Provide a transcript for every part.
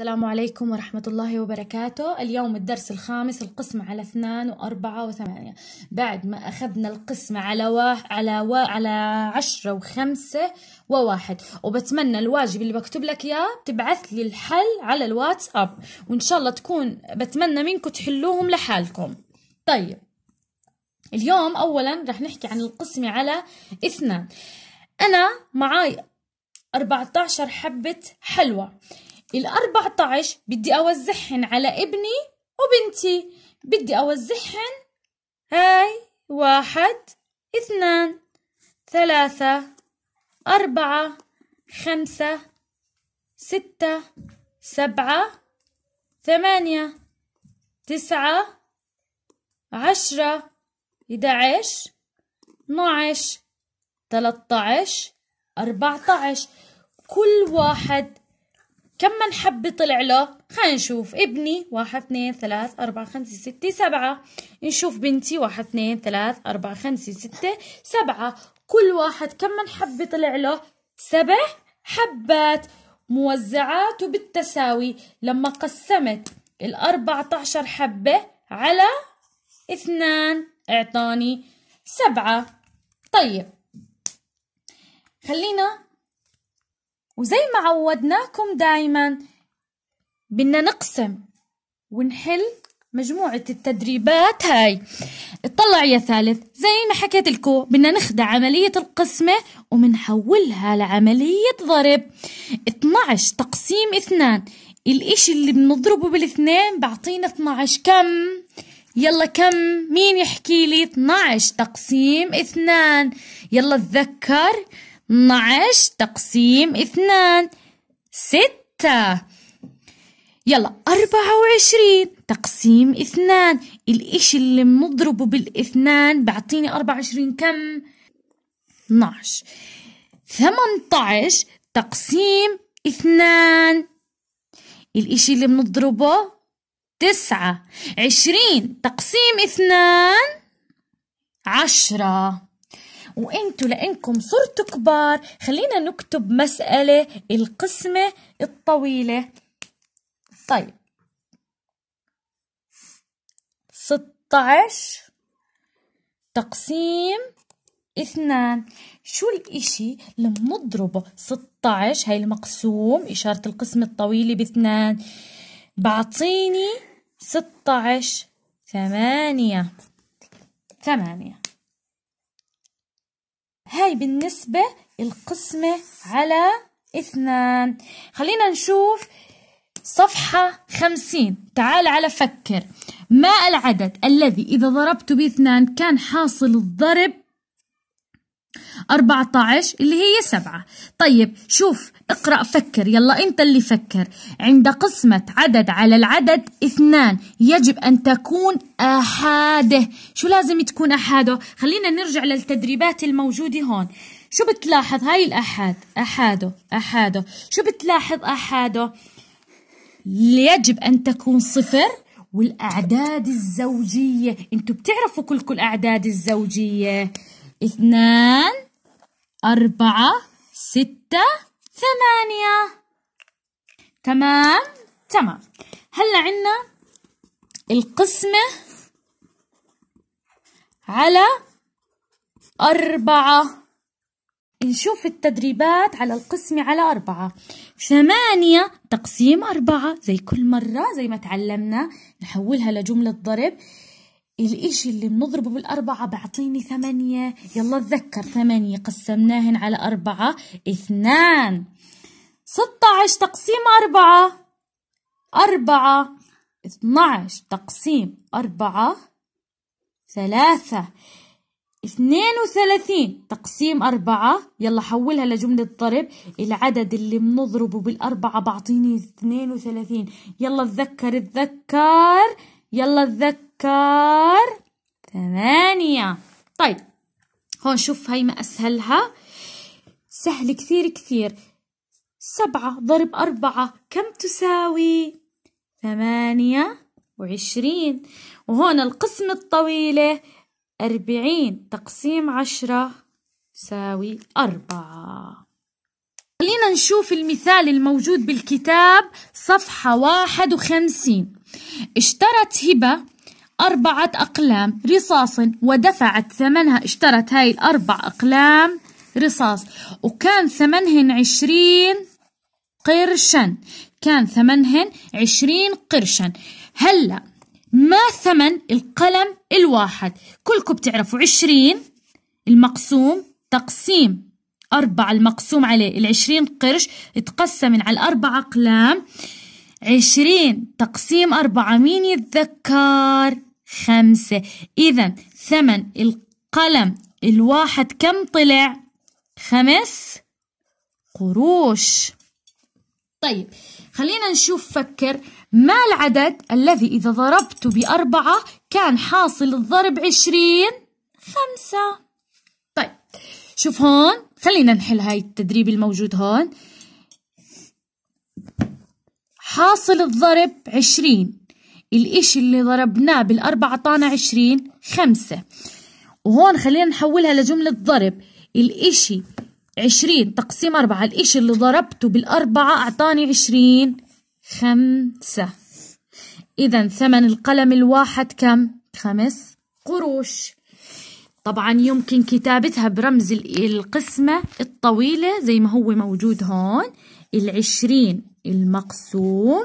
السلام عليكم ورحمة الله وبركاته اليوم الدرس الخامس القسمة على اثنان وأربعة وثمانية بعد ما أخذنا القسمة على واح على و... على عشرة وخمسة وواحد وبتمنى الواجب اللي بكتب لك إياه تبعث لي الحل على الواتساب وإن شاء الله تكون بتمنى منكم تحلوهم لحالكم طيب اليوم أولا رح نحكي عن القسمة على اثنان أنا معاي 14 حبة حلوى ال14 بدي اوزعهن على ابني وبنتي بدي اوزعهن هاي واحد اثنان ثلاثة أربعة خمسة ستة سبعة ثمانية تسعة عشرة إدعش نعش تلتعش أربعتعش كل واحد كم من حبة طلع له خلينا نشوف ابني واحد اثنين ثلاث أربعة خمسة ستة سبعة نشوف بنتي واحد اثنين ثلاث أربعة خمسة ستة سبعة كل واحد كم من حبة طلع له سبع حبات موزعات وبالتساوي، لما قسمت الأربعة عشر حبة على اثنان اعطاني سبعة طيب خلينا وزي ما عودناكم دايما بدنا نقسم ونحل مجموعة التدريبات هاي اطلع يا ثالث زي ما حكيت لكم بدنا نخدع عملية القسمة ومنحولها لعملية ضرب 12 تقسيم اثنان الاشي اللي بنضربه بالاثنين بعطينا 12 كم يلا كم مين يحكي لي 12 تقسيم اثنان؟ يلا اتذكر 12 تقسيم 2 ستة يلا أربعة وعشرين تقسيم اثنان الإشي اللي بنضربه بالاثنان بعطيني أربعة وعشرين كم؟ 12 18 تقسيم اثنان الإشي اللي بنضربه تسعة عشرين تقسيم اثنان عشرة وانتوا لانكم صرتوا كبار خلينا نكتب مسألة القسمة الطويلة طيب 16 تقسيم اثنان شو الاشي لما نضربه 16 هاي المقسوم اشارة القسمة الطويلة باثنان بعطيني 16 ثمانية ثمانية هاي بالنسبة القسمة على اثنان خلينا نشوف صفحة خمسين تعال على فكر ما العدد الذي إذا ضربت باثنان كان حاصل الضرب 14 اللي هي 7 طيب شوف اقرأ فكر يلا أنت اللي فكر عند قسمة عدد على العدد اثنان يجب أن تكون أحاده شو لازم تكون أحاده خلينا نرجع للتدريبات الموجودة هون شو بتلاحظ هاي الأحاد أحاده أحاده شو بتلاحظ أحاده يجب أن تكون صفر والأعداد الزوجية انتم بتعرفوا كلكم الأعداد الزوجية اثنان أربعة ستة ثمانية تمام تمام هلا عنا القسمة على أربعة نشوف التدريبات على القسمة على أربعة ثمانية تقسيم أربعة زي كل مرة زي ما تعلمنا نحولها لجملة ضرب الإشي اللي بنضربه بالأربعة بعطيني ثمانية يلا اتذكر ثمانية قسمناهن على أربعة اثنان ستة عشر تقسيم أربعة أربعة اثنى عشر تقسيم أربعة ثلاثة اثنين وثلاثين تقسيم أربعة يلا حولها لجملة ضرب العدد اللي بنضربه بالأربعة بعطيني اثنين وثلاثين يلا اتذكر اتذكر يلا اتذكر أفكار ثمانية طيب هون شوف هاي ما أسهلها سهل كثير كثير سبعة ضرب أربعة كم تساوي ثمانية وعشرين وهون القسم الطويلة أربعين تقسيم عشرة يساوي أربعة خلينا نشوف المثال الموجود بالكتاب صفحة واحد وخمسين اشترت هبة أربعة أقلام رصاص ودفعت ثمنها اشترت هاي الأربع أقلام رصاص وكان ثمنهن عشرين قرشا كان ثمنهن عشرين قرشا هلأ ما ثمن القلم الواحد كلكم بتعرفوا عشرين المقسوم تقسيم أربعة المقسوم عليه العشرين قرش تقسم على الأربع أقلام عشرين تقسيم أربعة مين يتذكر خمسة إذا ثمن القلم الواحد كم طلع خمس قروش طيب خلينا نشوف فكر ما العدد الذي إذا ضربته بأربعة كان حاصل الضرب عشرين خمسة طيب شوف هون خلينا نحل هاي التدريب الموجود هون حاصل الضرب عشرين الإشي اللي ضربناه بالأربعة طانة عشرين خمسة وهون خلينا نحولها لجملة ضرب الإشي عشرين تقسيم أربعة الإشي اللي ضربته بالأربعة أعطاني عشرين خمسة إذا ثمن القلم الواحد كم؟ خمس قروش طبعا يمكن كتابتها برمز القسمة الطويلة زي ما هو موجود هون العشرين المقسوم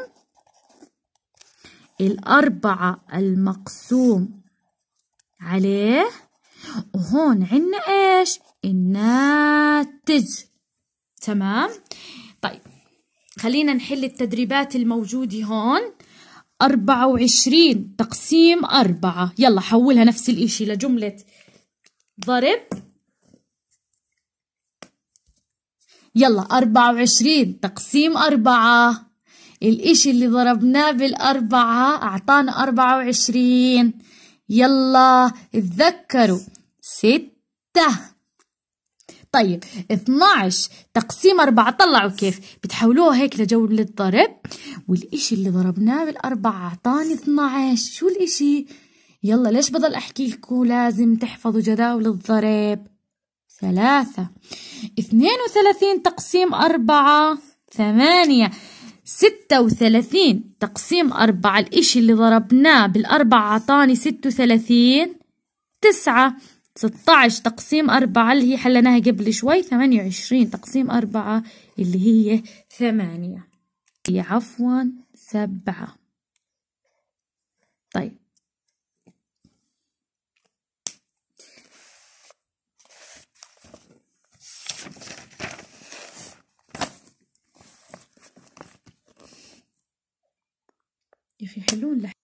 الأربعة المقسوم عليه وهون عنا إيش الناتج تمام طيب خلينا نحل التدريبات الموجودة هون أربعة وعشرين تقسيم أربعة يلا حولها نفس الإشي لجملة ضرب يلا أربعة وعشرين تقسيم أربعة الإشي اللي ضربناه بالأربعة أعطانا أربعة وعشرين يلا اتذكروا ستة طيب 12 تقسيم 4 طلعوا كيف بتحولوها هيك لجولة ضرب والإشي اللي ضربناه بالأربعة أعطاني 12 شو الإشي؟ يلا ليش بضل أحكي لكم لازم تحفظوا جداول الضرب ثلاثة اثنين وثلاثين تقسيم أربعة ثمانية ستة وثلاثين تقسيم أربعة الإشي اللي ضربناه بالأربعة عطاني ستة وثلاثين تسعة ستة تقسيم أربعة اللي هي حلناها قبل شوي ثمانية وعشرين تقسيم أربعة اللي هي ثمانية عفوا سبعة طيب في حلول